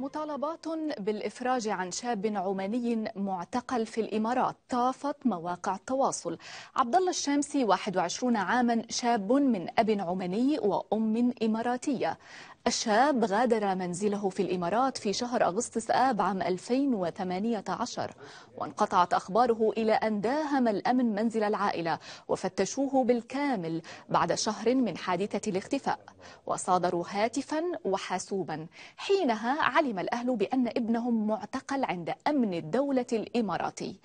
مطالبات بالإفراج عن شاب عماني معتقل في الإمارات طافت مواقع التواصل عبد الله الشامسي 21 عاما شاب من أب عماني وأم إماراتية الشاب غادر منزله في الإمارات في شهر أغسطس آب عام 2018 وانقطعت أخباره إلى أن داهم الأمن منزل العائلة وفتشوه بالكامل بعد شهر من حادثة الاختفاء وصادروا هاتفا وحاسوبا حينها علم الأهل بأن ابنهم معتقل عند أمن الدولة الإماراتي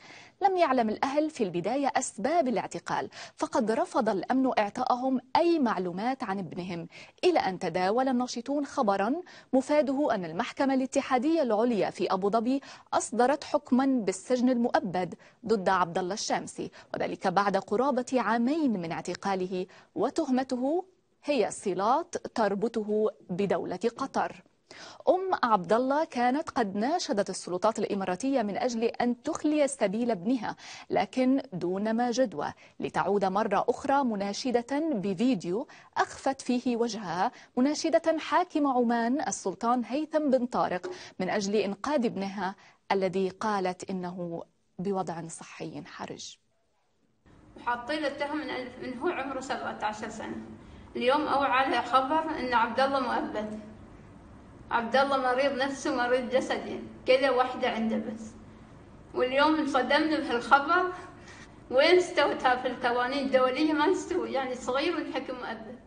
لم يعلم الأهل في البداية أسباب الاعتقال فقد رفض الأمن إعطائهم أي معلومات عن ابنهم إلى أن تداول الناشطون خبرا مفاده أن المحكمة الاتحادية العليا في أبو ظبي أصدرت حكما بالسجن المؤبد ضد عبد الله الشامسي وذلك بعد قرابة عامين من اعتقاله وتهمته هي صلات تربطه بدولة قطر أم عبد الله كانت قد ناشدت السلطات الإماراتية من أجل أن تخلي سبيل ابنها لكن دون ما جدوى لتعود مرة أخرى مناشدة بفيديو أخفت فيه وجهها مناشدة حاكم عمان السلطان هيثم بن طارق من أجل إنقاذ ابنها الذي قالت إنه بوضع صحي حرج حاطين التهم من, من هو عمره 17 سنة اليوم أوعى على خبر أن عبد الله مؤبد عبد الله مريض نفسه مريض يعني. كذا واحدة عنده بس واليوم انصدمنا بهالخبر وين استوتها في القوانين الدولية ما استوى يعني صغير الحكم مؤبد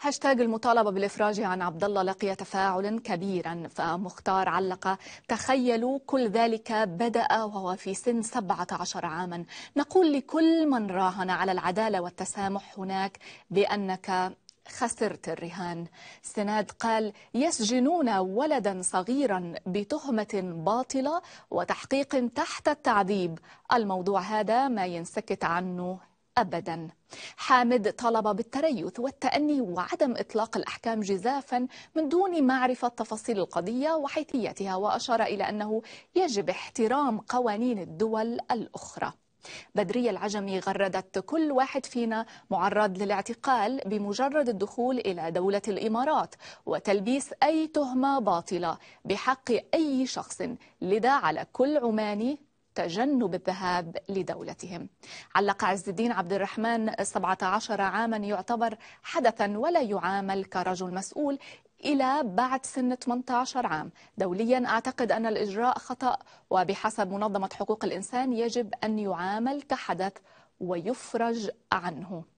هاشتاج المطالبة بالإفراج عن عبد الله لقي تفاعلا كبيرا فمختار علق تخيلوا كل ذلك بدأ وهو في سن 17 عاما نقول لكل من راهن على العدالة والتسامح هناك بأنك خسرت الرهان سناد قال يسجنون ولدا صغيرا بتهمة باطلة وتحقيق تحت التعذيب الموضوع هذا ما ينسكت عنه ابدا. حامد طلب بالتريث والتأني وعدم إطلاق الأحكام جزافا من دون معرفة تفاصيل القضية وحيثيتها وأشار إلى أنه يجب احترام قوانين الدول الأخرى. بدرية العجمي غردت كل واحد فينا معرض للاعتقال بمجرد الدخول إلى دولة الإمارات وتلبيس أي تهمة باطلة بحق أي شخص لذا على كل عماني تجنب الذهاب لدولتهم علق عز الدين عبد الرحمن 17 عاما يعتبر حدثا ولا يعامل كرجل مسؤول إلى بعد سن 18 عام دوليا أعتقد أن الإجراء خطأ وبحسب منظمة حقوق الإنسان يجب أن يعامل كحدث ويفرج عنه